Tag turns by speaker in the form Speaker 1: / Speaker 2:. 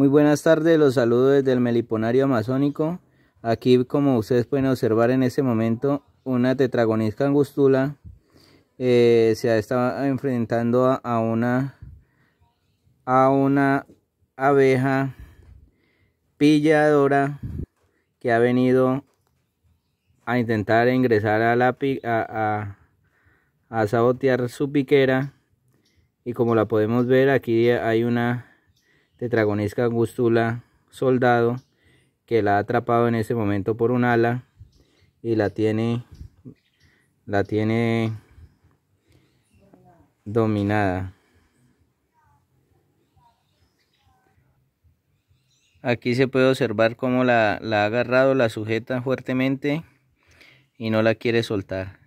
Speaker 1: Muy buenas tardes, los saludo desde el Meliponario Amazónico. Aquí, como ustedes pueden observar en ese momento, una tetragonisca angustula eh, se se está enfrentando a, una a una abeja pilladora que ha venido a intentar ingresar a la a sabotear su piquera y como la podemos ver aquí hay una Tetragonesca angustula soldado que la ha atrapado en ese momento por un ala y la tiene la tiene dominada aquí se puede observar cómo la, la ha agarrado la sujeta fuertemente y no la quiere soltar